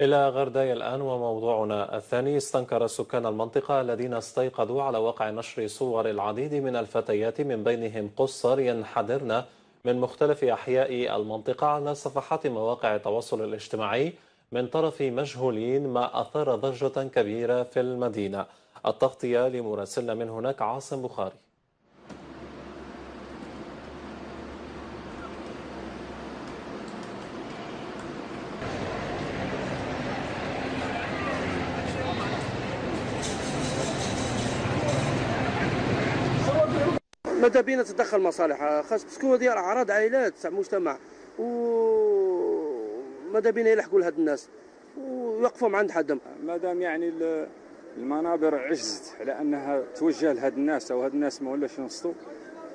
إلى غرداي الآن وموضوعنا الثاني استنكر سكان المنطقة الذين استيقظوا على وقع نشر صور العديد من الفتيات من بينهم قصر ينحدرن من مختلف أحياء المنطقة على صفحات مواقع التواصل الاجتماعي من طرف مجهولين ما أثار ضجة كبيرة في المدينة التغطية لمراسلنا من هناك عاصم بخاري بينا تتدخل مصالح خاص بسكو هذه راه اعراض عائلات تاع مجتمع و ماذا بينا يلحقوا لهاد الناس ويوقفهم عند حدهم ما دام يعني المنابر عجزت على انها توجه لهاد الناس او هاد الناس ما ولاش ينصتوا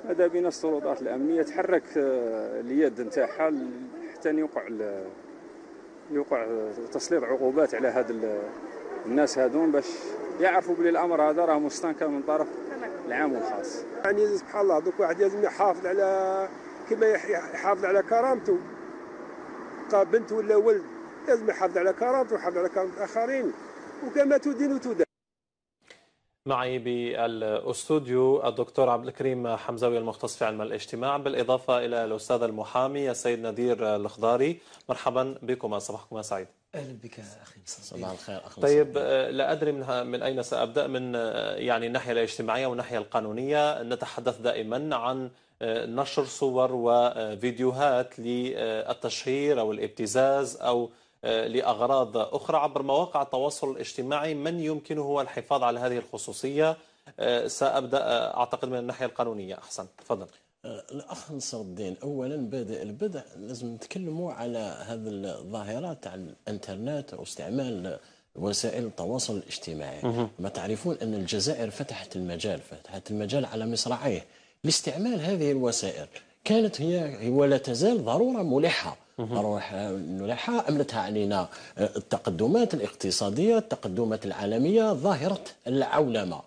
ماذا بينا السلطات الامنيه تحرك آه، اليد نتاعها حتى يوقع يوقع تسليط عقوبات على هاد الناس هادون باش يعرفوا بلي الامر هذا راه مستنكر من طرف العام والخاص يعني سبحان الله دوك واحد لازم يحافظ على كما يحافظ على كرامته بنت ولا ولد لازم يحافظ على كرامته ويحافظ على كرامة الآخرين وكما تدين وتدان معي بالاستوديو الدكتور عبد الكريم حمزاوي المختص في علم الاجتماع بالاضافه الى الاستاذ المحامي السيد نذير الخضاري مرحبا بكما صباحكما سعيد اهلا بك اخي صباح الخير اخي طيب آه، لا ادري منها من اين سابدا من آه، يعني الناحيه الاجتماعيه والناحيه القانونيه نتحدث دائما عن آه، نشر صور وفيديوهات للتشهير او الابتزاز او لاغراض اخرى عبر مواقع التواصل الاجتماعي من يمكنه الحفاظ على هذه الخصوصيه سابدا اعتقد من الناحيه القانونيه احسن تفضل الاخ نصر الدين اولا بادئ البدع لازم نتكلموا على هذه الظاهره تاع الانترنت واستعمال وسائل التواصل الاجتماعي ما تعرفون ان الجزائر فتحت المجال فتحت المجال على مصراعيه لاستعمال هذه الوسائل كانت هي ولا تزال ضروره ملحه ضروره ملحه املتها علينا آه، التقدمات الاقتصاديه التقدمات العالميه ظاهره العولمه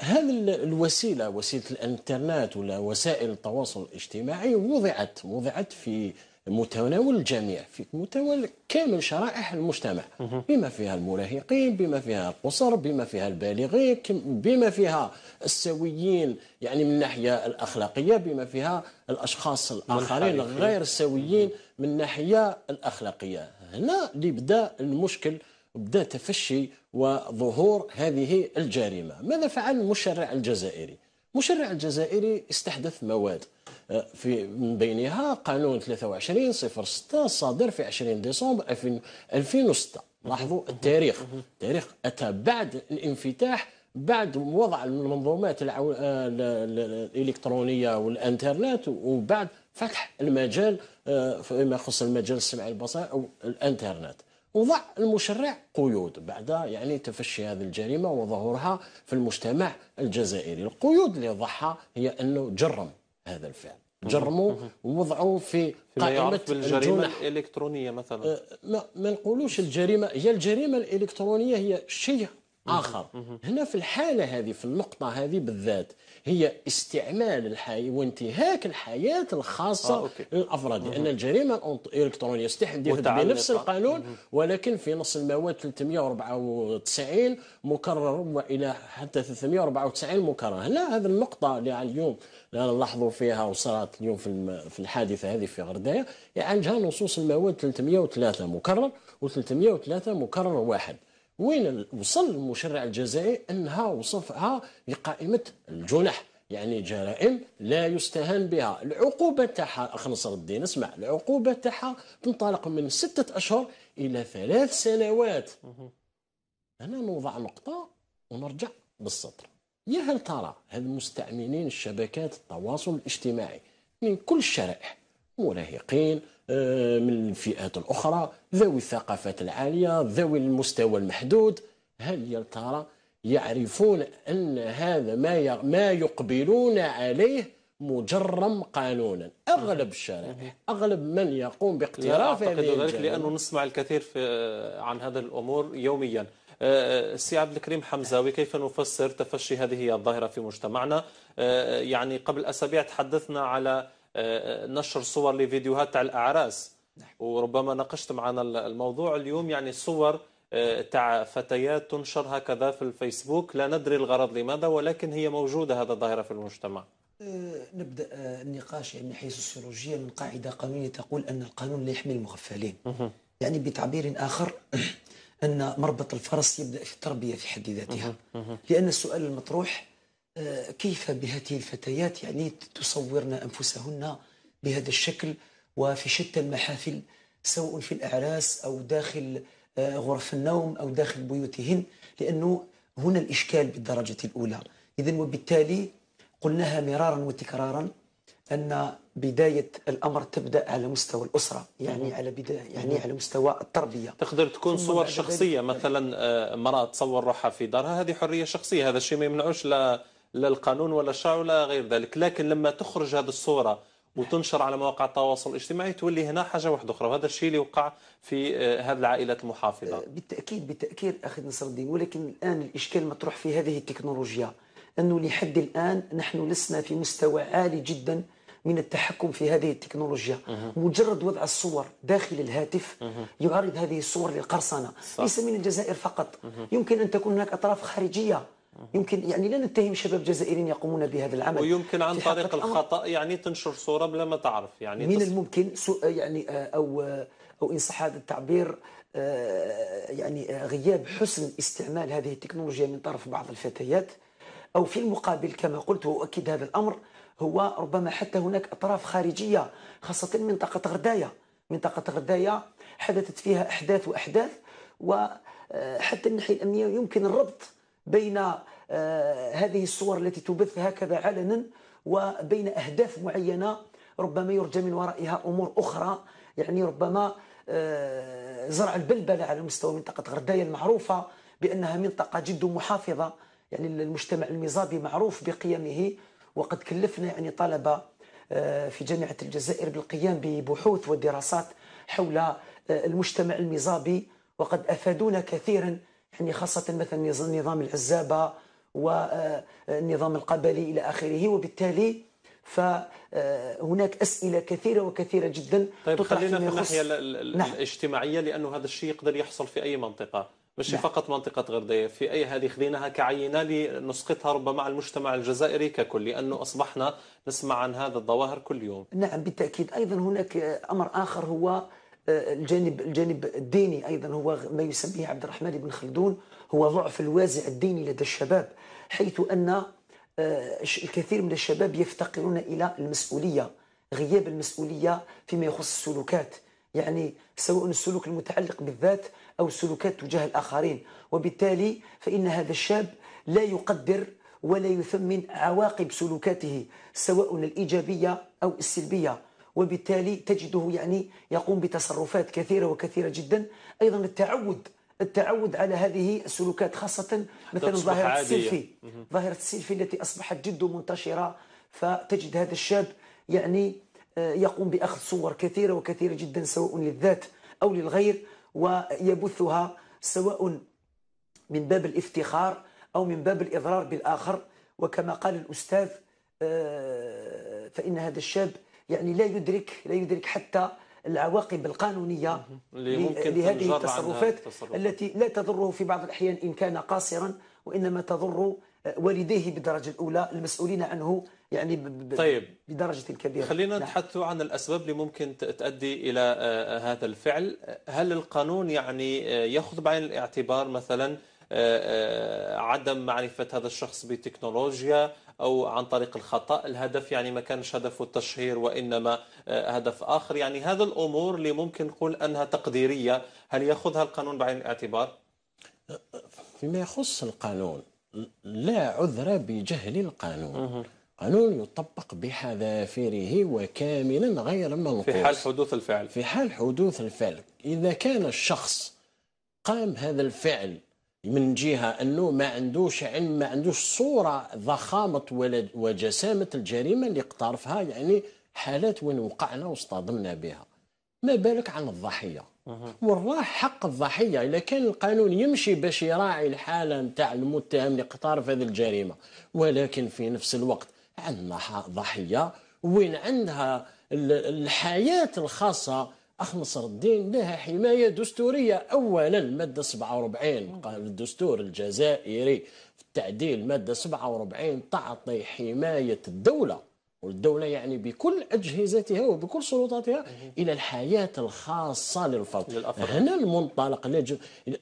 هذه الوسيله وسيله الانترنت ولا وسائل التواصل الاجتماعي وضعت وضعت في متناول الجميع في متناول كامل شرائح المجتمع بما فيها المراهقين بما فيها القصر بما فيها البالغين بما فيها السويين يعني من الناحيه الاخلاقيه بما فيها الاشخاص الاخرين غير السويين من الناحيه الاخلاقيه هنا اللي بدا المشكل بدا تفشي وظهور هذه الجريمه ماذا فعل المشرع الجزائري المشرع الجزائري استحدث مواد آه، في من بينها قانون 23 06 صادر في 20 ديسمبر 2006 لاحظوا التاريخ التاريخ اتى بعد الانفتاح بعد وضع المنظومات العو... آه، الالكترونيه والانترنت وبعد فتح المجال آه، فيما يخص المجال السمعي البصري او الانترنت وضع المشرع قيود بعد يعني تفشي هذه الجريمة وظهورها في المجتمع الجزائري القيود اللي ضعها هي أنه جرم هذا الفعل جرموا ووضعوا في قائمة الجريمة الإلكترونية مثلا أه، ما, ما نقولوش الجريمة هي الجريمة الإلكترونية هي شيء اخر هنا في الحاله هذه في النقطه هذه بالذات هي استعمال الحياه وانتهاك الحياه الخاصه آه، لان الجريمه الالكترونيه صحيح بنفس القانون ولكن في نص المواد 394 مكرر والى حتى 394 مكرر هنا هذه النقطه اللي اليوم نلاحظوا فيها وصارت اليوم في في الحادثه هذه في غردايه يعالجها يعني نصوص المواد 303 مكرر و303 مكرر واحد وين وصل المشرع الجزائري انها وصفها لقائمه الجنح يعني جرائم لا يستهان بها العقوبه تاعها اخ نصر الدين اسمع العقوبه تاعها تنطلق من سته اشهر الى ثلاث سنوات هنا نوضع نقطه ونرجع بالسطر يا هل ترى هل مستعملين شبكات التواصل الاجتماعي من كل الشرائح مراهقين آه، من الفئات الأخرى ذوي الثقافات العالية ذوي المستوى المحدود هل يا ترى يعرفون أن هذا ما ما يقبلون عليه مجرم قانونا اغلب الشارع اغلب من يقوم باقتراف لا اعتقد ذلك لانه نسمع الكثير في آه، عن هذا الامور يوميا آه، سي عبد الكريم حمزاوي كيف نفسر تفشي هذه الظاهره في مجتمعنا يعني قبل اسابيع تحدثنا على نشر صور لفيديوهات تاع الاعراس وربما ناقشت معنا الموضوع اليوم يعني صور آه، تاع فتيات تنشر هكذا في الفيسبوك لا ندري الغرض لماذا ولكن هي موجوده هذا الظاهره في المجتمع آه، نبدا آه، النقاش يعني حيث السيولوجيه من قاعده قانونيه تقول ان القانون لا يحمي المغفلين يعني بتعبير اخر ان مربط الفرس يبدا في التربيه في حد ذاتها لان السؤال المطروح آه، كيف بهذه الفتيات يعني تصورن أنفسهن بهذا الشكل وفي شتى المحافل سواء في الأعراس أو داخل آه، غرف النوم أو داخل بيوتهن لأنه هنا الإشكال بالدرجة الأولى إذا وبالتالي قلناها مرارا وتكرارا أن بداية الأمر تبدأ على مستوى الأسرة يعني على بداية يعني على مستوى التربية تقدر تكون صور شخصية مثلا امرأة آه، تصور روحها في دارها هذه حرية شخصية هذا الشيء ما يمنعوش لا لا القانون ولا الشرع ولا غير ذلك لكن لما تخرج هذه الصورة وتنشر على مواقع التواصل الاجتماعي تولي هنا حاجة واحدة أخرى وهذا الشيء اللي وقع في آه، هذه العائلات المحافظة آه، بالتأكيد بالتأكيد أخي نصر الدين ولكن الآن الإشكال مطروح في هذه التكنولوجيا أنه لحد الآن نحن لسنا في مستوى عالي جدا من التحكم في هذه التكنولوجيا مجرد وضع الصور داخل الهاتف يعرض هذه الصور للقرصنة ليس من الجزائر فقط يمكن أن تكون هناك أطراف خارجية يمكن يعني لا نتهم شباب جزائريين يقومون بهذا العمل ويمكن عن طريق الخطا يعني تنشر صوره بلا ما تعرف يعني من الممكن يعني آه، او آه، او ان صح هذا التعبير آه، يعني غياب حسن استعمال هذه التكنولوجيا من طرف بعض الفتيات او في المقابل كما قلت واؤكد هذا الامر هو ربما حتى هناك اطراف خارجيه خاصه منطقه غردايه منطقه غردايه حدثت فيها احداث واحداث وحتى الناحيه الامنيه يمكن الربط بين آه، هذه الصور التي تبث هكذا علنا وبين أهداف معينة ربما يرجى من ورائها أمور أخرى يعني ربما آه، زرع البلبلة على مستوى منطقة غرداية المعروفة بأنها منطقة جد محافظة يعني المجتمع الميزابي معروف بقيمه وقد كلفنا يعني طلبة آه، في جامعة الجزائر بالقيام ببحوث ودراسات حول المجتمع الميزابي وقد أفادونا كثيرا يعني خاصة مثلا نظام العزابة والنظام آه، القبلي إلى آخره وبالتالي فهناك آه، أسئلة كثيرة وكثيرة جدا طيب خلينا في الناحية نعم. الاجتماعية لأنه هذا الشيء يقدر يحصل في أي منطقة مش نعم. فقط منطقة غردية في أي هذه خذيناها كعينة لنسقطها ربما على المجتمع الجزائري ككل لأنه أصبحنا نسمع عن هذا الظواهر كل يوم نعم بالتأكيد أيضا هناك آه، أمر آخر هو آه، الجانب الجانب الديني ايضا هو ما يسميه عبد الرحمن بن خلدون هو ضعف الوازع الديني لدى الشباب حيث ان آه، الكثير من الشباب يفتقرون الى المسؤوليه غياب المسؤوليه فيما يخص السلوكات يعني سواء السلوك المتعلق بالذات او السلوكات تجاه الاخرين وبالتالي فان هذا الشاب لا يقدر ولا يثمن عواقب سلوكاته سواء الايجابيه او السلبيه وبالتالي تجده يعني يقوم بتصرفات كثيرة وكثيرة جدا أيضا التعود التعود على هذه السلوكات خاصة مثلا ظاهرة السيلفي ظاهرة السيلفي التي أصبحت جد منتشرة فتجد هذا الشاب يعني آه، يقوم بأخذ صور كثيرة وكثيرة جدا سواء للذات أو للغير ويبثها سواء من باب الافتخار أو من باب الإضرار بالآخر وكما قال الأستاذ آه، فإن هذا الشاب يعني لا يدرك لا يدرك حتى العواقب القانونية لهذه التصرفات التي لا تضره في بعض الأحيان إن كان قاصرا وإنما تضر آه، والديه بالدرجة الأولى المسؤولين عنه يعني طيب بدرجة كبيرة خلينا نتحدث نعم. عن الأسباب اللي ممكن تؤدي إلى آه، آه، هذا الفعل هل القانون يعني يأخذ بعين الاعتبار مثلا عدم معرفة هذا الشخص بتكنولوجيا أو عن طريق الخطأ الهدف يعني ما كانش هدفه التشهير وإنما آه، هدف آخر يعني هذا الأمور اللي ممكن نقول أنها تقديرية هل يأخذها القانون بعين الاعتبار؟ فيما يخص القانون لا عذر بجهل القانون قانون يطبق بحذافيره وكاملا غير منقوص في حال حدوث الفعل في حال حدوث الفعل إذا كان الشخص قام هذا الفعل من جهه انه ما عندوش علم ما عندوش صوره ضخامه وجسامه الجريمه اللي اقترفها يعني حالات وين وقعنا واصطدمنا بها ما بالك عن الضحيه والراح حق الضحيه اذا كان القانون يمشي باش يراعي الحاله نتاع المتهم اللي اقترف هذه الجريمه ولكن في نفس الوقت عندنا ضحيه وين عندها الحياه الخاصه اخ نصر الدين لها حمايه دستوريه اولا الماده 47 قال الدستور الجزائري في التعديل المادة 47 تعطي حمايه الدوله والدولة يعني بكل أجهزتها وبكل سلطاتها إلى الحياة الخاصة للفرد للأفراد. هنا المنطلق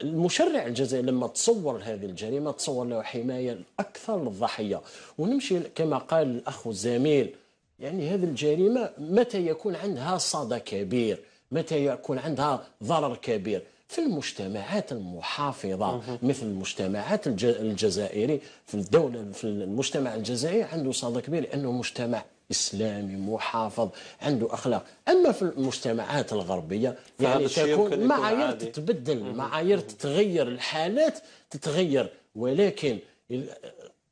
المشرع الجزائري لما تصور هذه الجريمة تصور له حماية الأكثر للضحية ونمشي كما قال الأخ الزميل يعني هذه الجريمة متى يكون عندها صدى كبير متى يكون عندها ضرر كبير في المجتمعات المحافظة مثل المجتمعات الجزائري في الدولة في المجتمع الجزائري عنده صدى كبير لأنه مجتمع إسلامي محافظ عنده أخلاق أما في المجتمعات الغربية يعني تكون معايير تتبدل معايير تتغير الحالات تتغير ولكن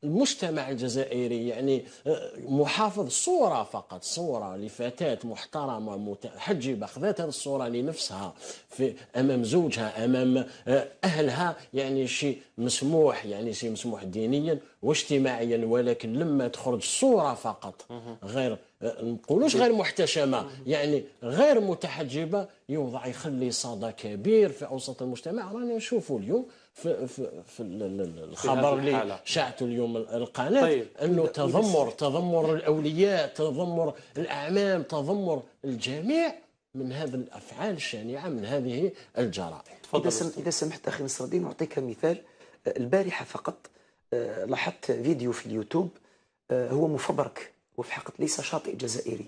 المجتمع الجزائري يعني آه، محافظ صورة فقط صورة لفتاة محترمة متحجبة خذات هذه الصورة لنفسها في أمام زوجها أمام آه، أهلها يعني شيء مسموح يعني شيء مسموح دينيا واجتماعيا ولكن لما تخرج صورة فقط غير آه، نقولوش غير محتشمة يعني غير متحجبة يوضع يخلي صدى كبير في أوسط المجتمع راني نشوفه اليوم في, في, في الخبر اللي شاعته اليوم القناه طيب. انه تذمر تذمر الاولياء تذمر الاعمام تذمر الجميع من هذه الافعال الشنيعه من هذه الجرائم اذا اذا سمحت اخي نصر الدين اعطيك مثال آه، البارحه فقط آه، لاحظت فيديو في اليوتيوب آه، هو مفبرك وفي حق ليس شاطئ جزائري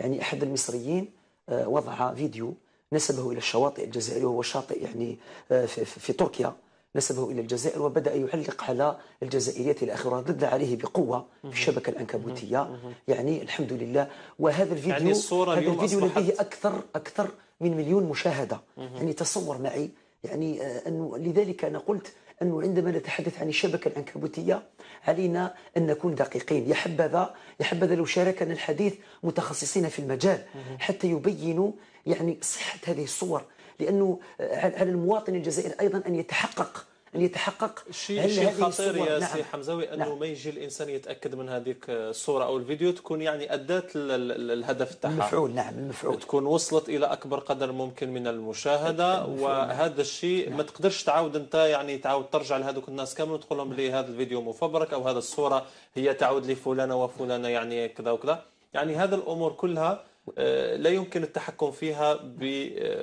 يعني احد المصريين وضع فيديو نسبه الى الشواطئ الجزائريه وهو شاطئ يعني في, في تركيا نسبه إلى الجزائر وبدأ يعلق على الجزائريات إلى آخره ضد عليه بقوة في الشبكة الأنكبوتية يعني الحمد لله وهذا الفيديو يعني الصورة هذا الفيديو لديه أكثر أكثر من مليون مشاهدة يعني تصور معي يعني آه، أنه لذلك أنا قلت أنه عندما نتحدث عن الشبكة العنكبوتية علينا أن نكون دقيقين يا حبذا يا حبذا لو شاركنا الحديث متخصصين في المجال حتى يبينوا يعني صحة هذه الصور لانه على آه، المواطن الجزائري ايضا ان يتحقق ان يتحقق شيء شي خطير يا نعم. سي حمزاوي انه نعم. ما يجي الانسان يتاكد من هذيك آه، الصوره او الفيديو تكون يعني ادت الهدف تاعها المفعول نعم المفعول تكون وصلت الى اكبر قدر ممكن من المشاهده وهذا الشيء نعم. ما تقدرش تعاود انت يعني تعاود ترجع لهذوك الناس كامل وتقول لهم لي هذا الفيديو مفبرك او هذه الصوره هي تعود لفلانه وفلانه يعني كذا وكذا يعني هذه الامور كلها آه، لا يمكن التحكم فيها آه،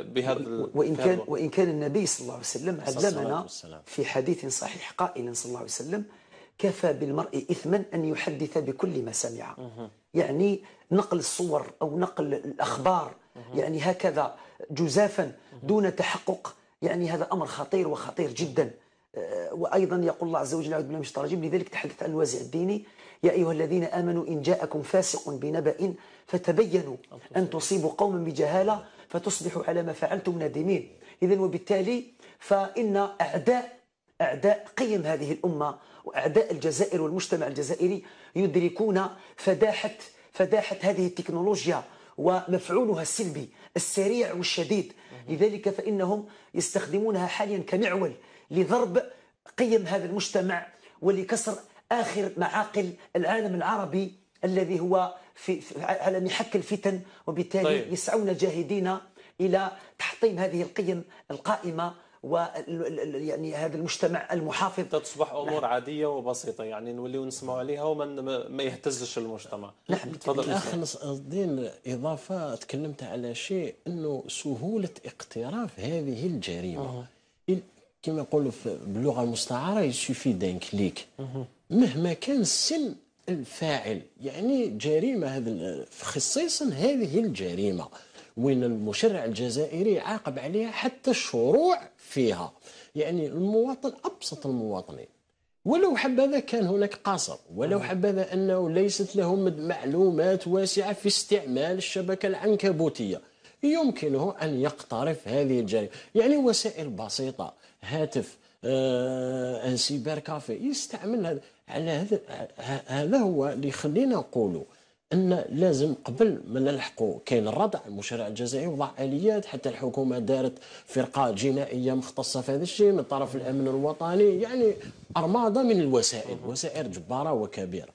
بهذا وإن كان وإن كان النبي صلى الله عليه وسلم علمنا في حديث صحيح قائلا صلى الله عليه وسلم كفى بالمرء إثما أن يحدث بكل ما سمع يعني نقل الصور أو نقل الأخبار يعني هكذا جزافا دون تحقق يعني هذا أمر خطير وخطير جدا آه، وأيضا يقول الله عز وجل أعوذ بالله من الشيطان الرجيم لذلك تحدث عن الوازع الديني يا أيها الذين آمنوا إن جاءكم فاسق بنبأ فتبينوا أن تصيبوا قوما بجهالة فتصبحوا على ما فعلتم نادمين إذا وبالتالي فإن أعداء أعداء قيم هذه الأمة وأعداء الجزائر والمجتمع الجزائري يدركون فداحة فداحة هذه التكنولوجيا ومفعولها السلبي السريع والشديد لذلك فإنهم يستخدمونها حاليا كمعول لضرب قيم هذا المجتمع ولكسر آخر معاقل العالم العربي الذي هو في على محك الفتن وبالتالي طيب. يسعون جاهدين إلى تحطيم هذه القيم القائمة و يعني هذا المجتمع المحافظ تصبح امور نعم. عاديه وبسيطه يعني نوليو نسمعوا عليها وما ما يهتزش المجتمع نعم تفضل الاخ الدين اضافه تكلمت على شيء انه سهوله اقتراف هذه الجريمه أوه. كما نقولوا باللغه المستعاره يسوفي دان كليك مهما كان سن الفاعل يعني جريمه هذا خصيصا هذه الجريمه وين المشرع الجزائري يعاقب عليها حتى الشروع فيها يعني المواطن ابسط المواطنين ولو حبذا كان هناك قصر ولو حبذا انه ليست لهم معلومات واسعه في استعمال الشبكه العنكبوتيه يمكنه ان يقترف هذه الجريمه يعني وسائل بسيطه هاتف آه، ان سيبر كافي يستعمل هذا على هذا هذا هو اللي يخلينا نقولوا ان لازم قبل ما نلحقوا كاين الردع المشرع الجزائري وضع اليات حتى الحكومه دارت فرقه جنائيه مختصه في هذا الشيء من طرف الامن الوطني يعني ارماده من الوسائل وسائل جباره وكبيره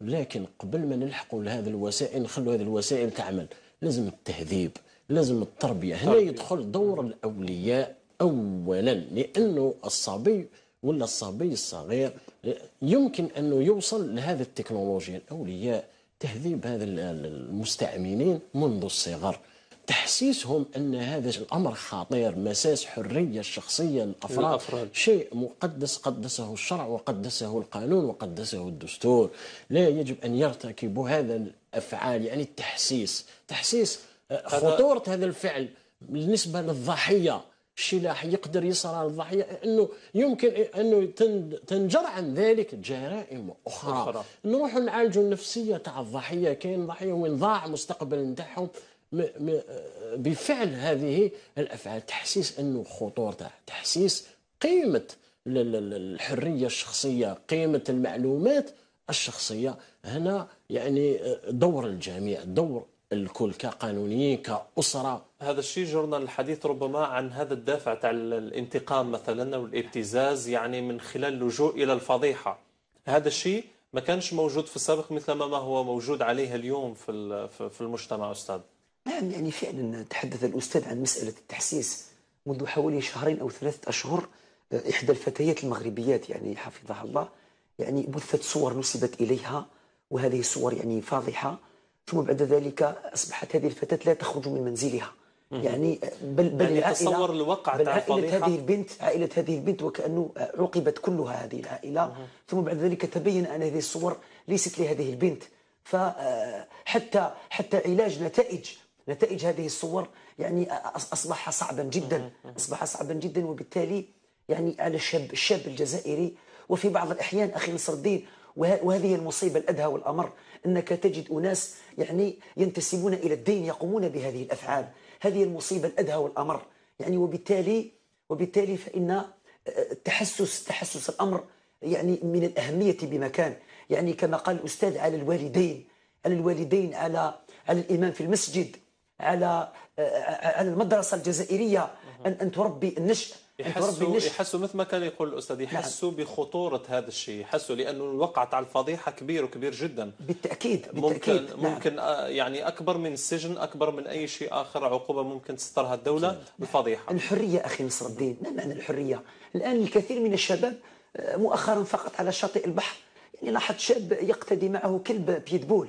لكن قبل ما نلحقوا لهذه الوسائل نخلوا هذه الوسائل تعمل لازم التهذيب لازم التربيه هنا يدخل دور الاولياء أولا لأنه الصبي ولا الصبي الصغير يمكن أنه يوصل لهذه التكنولوجيا الأولياء تهذيب هذا المستعملين منذ الصغر تحسيسهم ان هذا الامر خطير مساس حريه الشخصيه للافراد الأفراد. شيء مقدس قدسه الشرع وقدسه القانون وقدسه الدستور لا يجب ان يرتكبوا هذا الافعال يعني التحسيس تحسيس آه، خطوره هذا الفعل بالنسبه للضحيه الشلاح يقدر يصرى الضحيه انه يمكن انه تنجر عن ذلك جرائم اخرى, أخرى. نروح نعالجوا النفسيه تاع الضحيه كاين ضحيه وين ضاع مستقبل نتاعهم بفعل هذه الافعال تحسيس انه خطورته تحسيس قيمه الحريه الشخصيه قيمه المعلومات الشخصيه هنا يعني دور الجميع دور الكل كقانونيين كأسرة هذا الشيء جرنا الحديث ربما عن هذا الدافع تاع الانتقام مثلا والابتزاز يعني من خلال اللجوء إلى الفضيحة هذا الشيء ما كانش موجود في السابق مثل ما هو موجود عليه اليوم في في المجتمع أستاذ نعم يعني فعلا تحدث الأستاذ عن مسألة التحسيس منذ حوالي شهرين أو ثلاثة أشهر آه، إحدى الفتيات المغربيات يعني حفظها الله يعني بثت صور نسبت إليها وهذه الصور يعني فاضحة ثم بعد ذلك أصبحت هذه الفتاة لا تخرج من منزلها يعني بل بل يعني تصور الواقع بل عائلة هذه البنت عائلة هذه البنت وكأنه عوقبت كلها هذه العائلة مه. ثم بعد ذلك تبين أن هذه الصور ليست لهذه البنت فحتى آه، حتى علاج نتائج نتائج هذه الصور يعني أصبح صعبا جدا أصبح صعبا جدا وبالتالي يعني على الشاب الشاب الجزائري وفي بعض الأحيان أخي نصر الدين وهذه المصيبة الأدهى والأمر أنك تجد أناس يعني ينتسبون إلى الدين يقومون بهذه الأفعال هذه المصيبة الأدهى والأمر يعني وبالتالي وبالتالي فإن التحسس آه، تحسس الأمر يعني من الأهمية بمكان يعني كما قال الأستاذ على الوالدين على الوالدين على على الإمام في المسجد على آه، آه، على المدرسة الجزائرية أن أن تربي النشء يحسوا يحسوا مثل ما كان يقول الاستاذ نعم. يحسوا نعم. بخطوره هذا الشيء يحسوا لانه الوقع تاع الفضيحه كبير وكبير جدا بالتاكيد بالتاكيد ممكن نعم. ممكن آه، يعني اكبر من السجن اكبر من اي شيء اخر عقوبه ممكن تسترها الدوله نعم. الفضيحه الحريه اخي نصر الدين ما معنى الحريه الان الكثير من الشباب آه، مؤخرا فقط على شاطئ البحر يعني لاحظت شاب يقتدي معه كلب بيدبول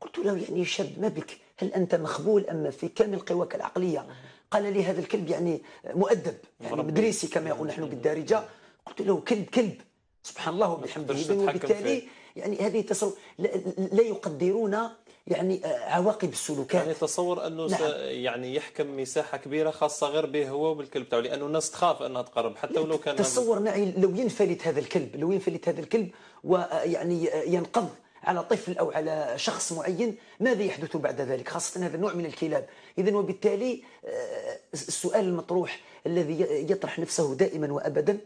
قلت له يعني شاب ما بك هل انت مخبول اما في كامل قواك العقليه قال لي هذا الكلب يعني مؤدب يعني مدرسي كما يقول نحن بالدارجه قلت له كلب كلب سبحان الله وبحمده وبالتالي يعني هذه تصور لا, لا يقدرون يعني آه، عواقب السلوكات يعني تصور انه نعم. يعني يحكم مساحه كبيره خاصه غير به هو وبالكلب تاعو لانه الناس تخاف انها تقرب حتى ولو كان تصور معي لو ينفلت هذا الكلب لو ينفلت هذا الكلب ويعني آه، آه، ينقض على طفل أو على شخص معين ماذا يحدث بعد ذلك خاصة هذا النوع من الكلاب إذا وبالتالي آه، السؤال المطروح الذي يطرح نفسه دائما وأبدا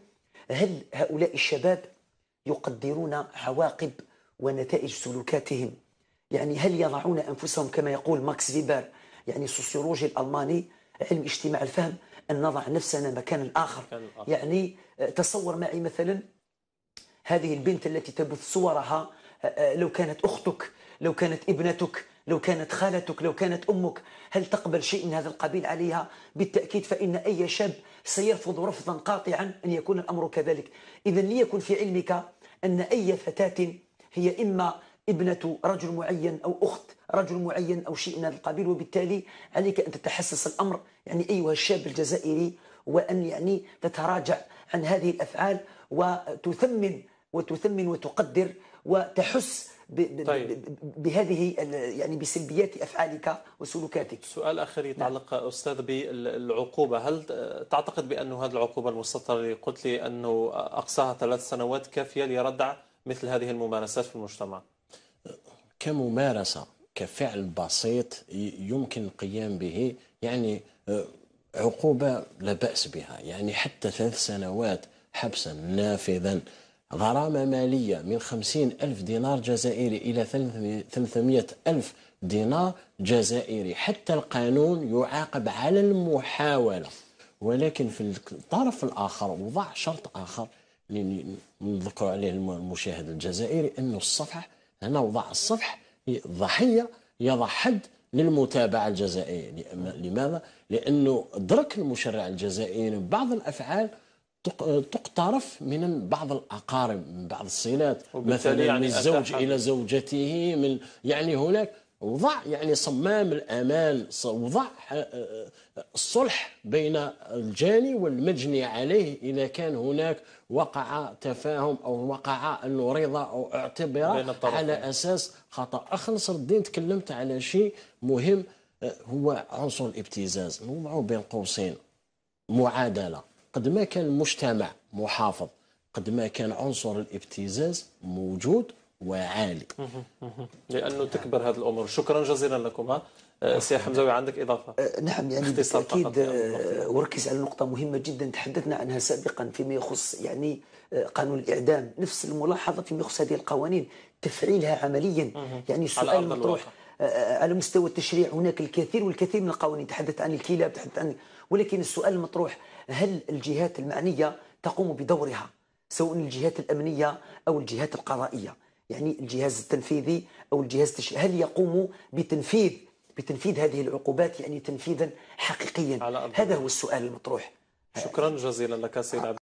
هل هؤلاء الشباب يقدرون عواقب ونتائج سلوكاتهم يعني هل يضعون أنفسهم كما يقول ماكس فيبر يعني السوسيولوجي الألماني علم اجتماع الفهم أن نضع نفسنا مكان الآخر يعني آه، تصور معي مثلا هذه البنت التي تبث صورها لو كانت أختك لو كانت ابنتك لو كانت خالتك لو كانت أمك هل تقبل شيء من هذا القبيل عليها بالتأكيد فإن أي شاب سيرفض رفضا قاطعا أن يكون الأمر كذلك إذا ليكن في علمك أن أي فتاة هي إما ابنة رجل معين أو أخت رجل معين أو شيء من هذا القبيل وبالتالي عليك أن تتحسس الأمر يعني أيها الشاب الجزائري وأن يعني تتراجع عن هذه الأفعال وتثمن وتثمن وتقدر وتحس ب... طيب. بهذه يعني بسلبيات افعالك وسلوكاتك. سؤال اخر يتعلق نعم. استاذ بالعقوبه، هل تعتقد بأن هذه العقوبه المستطره اللي قلت لي انه اقصاها ثلاث سنوات كافيه لردع مثل هذه الممارسات في المجتمع؟ كممارسه كفعل بسيط يمكن القيام به يعني آه، عقوبه لا باس بها، يعني حتى ثلاث سنوات حبسا نافذا غرامة مالية من خمسين ألف دينار جزائري إلى ثلاثمائة ألف دينار جزائري حتى القانون يعاقب على المحاولة ولكن في الطرف الآخر وضع شرط آخر اللي نذكر عليه المشاهد الجزائري أنه الصفحة هنا وضع الصفح ضحية يضع حد للمتابعة الجزائرية لماذا؟ لأنه درك المشرع الجزائري بعض الأفعال تقترف من بعض الاقارب من بعض الصلات مثلا يعني من الزوج الى زوجته من يعني هناك وضع يعني صمام الامان وضع آه، آه، الصلح بين الجاني والمجني عليه اذا كان هناك وقع تفاهم او وقع رضا او اعتبر على اساس خطا اخ نصر الدين تكلمت على شيء مهم آه، هو عنصر الابتزاز نوضعه بين قوسين معادله قد ما كان المجتمع محافظ قد ما كان عنصر الابتزاز موجود وعالي لانه تكبر هذه الامور شكرا جزيلا لكم أه، سي حمزاوي عندك اضافه أه، نعم يعني بالتاكيد أه، وركز على نقطه مهمه جدا تحدثنا عنها سابقا فيما يخص يعني قانون الاعدام نفس الملاحظه فيما يخص هذه القوانين تفعيلها عمليا يعني السؤال المطروح على مستوى التشريع هناك الكثير والكثير من القوانين تحدث عن الكلاب تحدث عن ولكن السؤال المطروح هل الجهات المعنية تقوم بدورها سواء الجهات الأمنية أو الجهات القضائية يعني الجهاز التنفيذي أو الجهاز التش... هل يقوم بتنفيذ بتنفيذ هذه العقوبات يعني تنفيذا حقيقيا هذا هو السؤال المطروح شكرا جزيلا لك سيد